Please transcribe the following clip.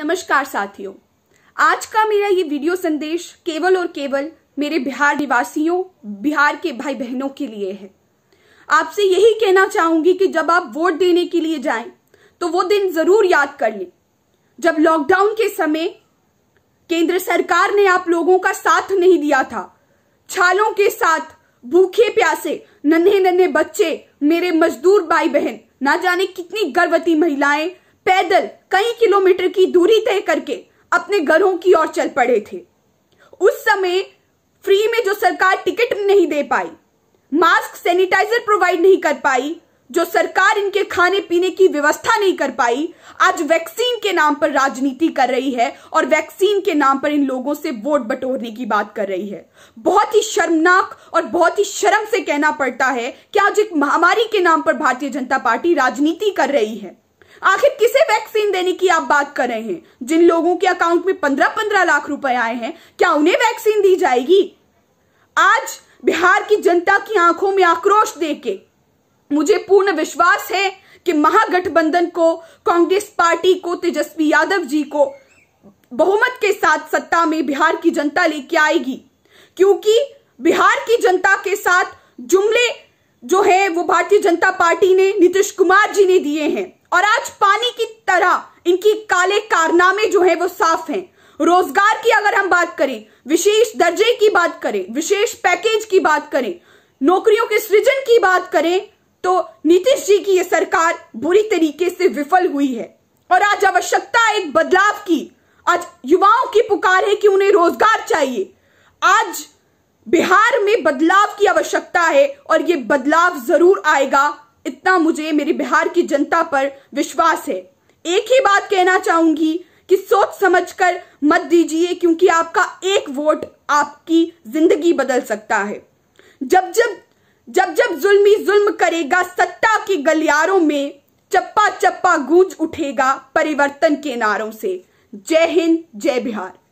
नमस्कार साथियों आज का मेरा ये वीडियो संदेश केवल और केवल मेरे बिहार निवासियों बिहार के भाई बहनों के लिए है आपसे यही कहना चाहूंगी कि जब आप वोट देने के लिए जाएं तो वो दिन जरूर याद कर लें जब लॉकडाउन के समय केंद्र सरकार ने आप लोगों का साथ नहीं दिया था छालों के साथ भूखे प्यासे नन्हे नन्हे बच्चे मेरे मजदूर भाई बहन ना जाने कितनी गर्भवती महिलाएं पैदल कई किलोमीटर की दूरी तय करके अपने घरों की ओर चल पड़े थे उस समय फ्री में जो सरकार टिकट नहीं दे पाई मास्क सैनिटाइजर प्रोवाइड नहीं कर पाई जो सरकार इनके खाने पीने की व्यवस्था नहीं कर पाई आज वैक्सीन के नाम पर राजनीति कर रही है और वैक्सीन के नाम पर इन लोगों से वोट बटोरने की बात कर रही है बहुत ही शर्मनाक और बहुत ही शर्म से कहना पड़ता है कि आज एक महामारी के नाम पर भारतीय जनता पार्टी राजनीति कर रही है आखिर किसे वैक्सीन देने की आप बात कर रहे हैं जिन लोगों के अकाउंट में पंद्रह पंद्रह लाख रुपए आए हैं क्या उन्हें वैक्सीन दी जाएगी आज बिहार की जनता की आंखों में आक्रोश देके मुझे पूर्ण विश्वास है कि महागठबंधन को कांग्रेस पार्टी को तेजस्वी यादव जी को बहुमत के साथ सत्ता में बिहार की जनता लेके आएगी क्योंकि बिहार की जनता के साथ जुमले जो है वो भारतीय जनता पार्टी ने नीतीश कुमार जी ने दिए हैं और आज पानी की तरह इनकी काले कारनामे जो है वो साफ हैं रोजगार की अगर हम बात करें विशेष दर्जे की बात करें विशेष पैकेज की बात करें नौकरियों के सृजन की बात करें तो नीतीश जी की ये सरकार बुरी तरीके से विफल हुई है और आज आवश्यकता एक बदलाव की आज युवाओं की पुकार है कि उन्हें रोजगार चाहिए आज बिहार में बदलाव की आवश्यकता है और ये बदलाव जरूर आएगा इतना मुझे मेरी बिहार की जनता पर विश्वास है एक ही बात कहना चाहूंगी कि सोच समझकर मत दीजिए क्योंकि आपका एक वोट आपकी जिंदगी बदल सकता है जब जब जब जब जुल्मी जुल्म करेगा सत्ता के गलियारों में चप्पा चप्पा गूंज उठेगा परिवर्तन के नारों से जय हिंद जय बिहार